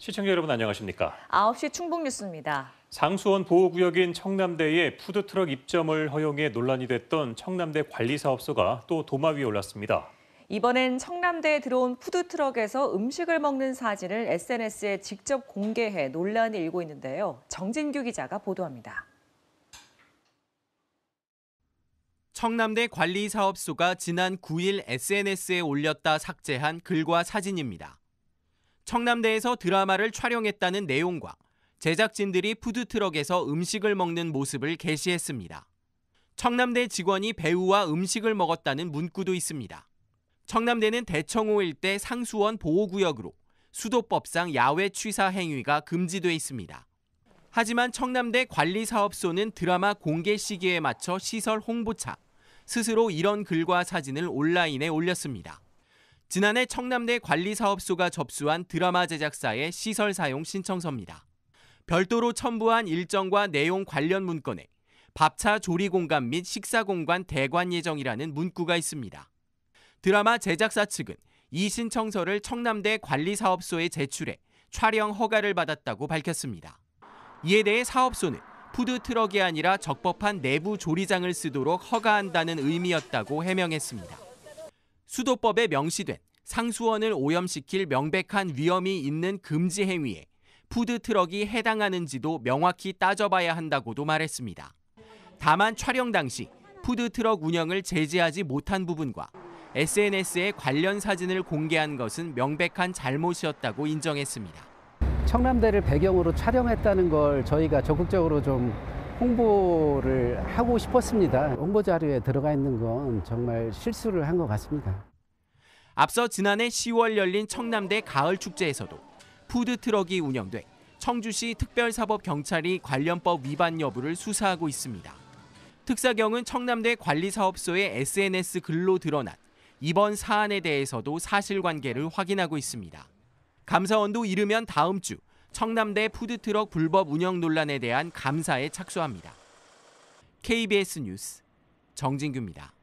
시청자 여러분 안녕하십니까? 9시 충북 뉴스입니다. 상수원 보호구역인 청남대에 푸드트럭 입점을 허용해 논란이 됐던 청남대 관리사업소가 또 도마 위에 올랐습니다. 이번엔 청남대에 들어온 푸드트럭에서 음식을 먹는 사진을 SNS에 직접 공개해 논란이 일고 있는데요. 정진규 기자가 보도합니다. 청남대 관리사업소가 지난 9일 SNS에 올렸다 삭제한 글과 사진입니다. 청남대에서 드라마를 촬영했다는 내용과 제작진들이 푸드트럭에서 음식을 먹는 모습을 게시했습니다. 청남대 직원이 배우와 음식을 먹었다는 문구도 있습니다. 청남대는 대청호 일대 상수원 보호구역으로 수도법상 야외 취사 행위가 금지돼 있습니다. 하지만 청남대 관리사업소는 드라마 공개 시기에 맞춰 시설 홍보차 스스로 이런 글과 사진을 온라인에 올렸습니다. 지난해 청남대 관리사업소가 접수한 드라마 제작사의 시설 사용 신청서입니다. 별도로 첨부한 일정과 내용 관련 문건에 밥차 조리 공간 및 식사 공간 대관 예정이라는 문구가 있습니다. 드라마 제작사 측은 이 신청서를 청남대 관리사업소에 제출해 촬영 허가를 받았다고 밝혔습니다. 이에 대해 사업소는 푸드 트럭이 아니라 적법한 내부 조리장을 쓰도록 허가한다는 의미였다고 해명했습니다. 수도법에 명시된 상수원을 오염시킬 명백한 위험이 있는 금지 행위에 푸드트럭이 해당하는지도 명확히 따져봐야 한다고도 말했습니다. 다만 촬영 당시 푸드트럭 운영을 제재하지 못한 부분과 SNS에 관련 사진을 공개한 것은 명백한 잘못이었다고 인정했습니다. 청남대를 배경으로 촬영했다는 걸 저희가 적극적으로 좀 홍보를 하고 싶었습니다. 홍보 자료에 들어가 있는 건 정말 실수를 한 것 같습니다. 앞서 지난해 10월 열린 청남대 가을 축제에서도 푸드 트럭이 운영돼 청주시 특별사법 경찰이 관련법 위반 여부를 수사하고 있습니다. 특사경은 청남대 관리사업소의 SNS 글로 드러난 이번 사안에 대해서도 사실관계를 확인하고 있습니다. 감사원도 이르면 다음 주 청남대 푸드트럭 불법 운영 논란에 대한 감사에 착수합니다. KBS 뉴스 정진규입니다.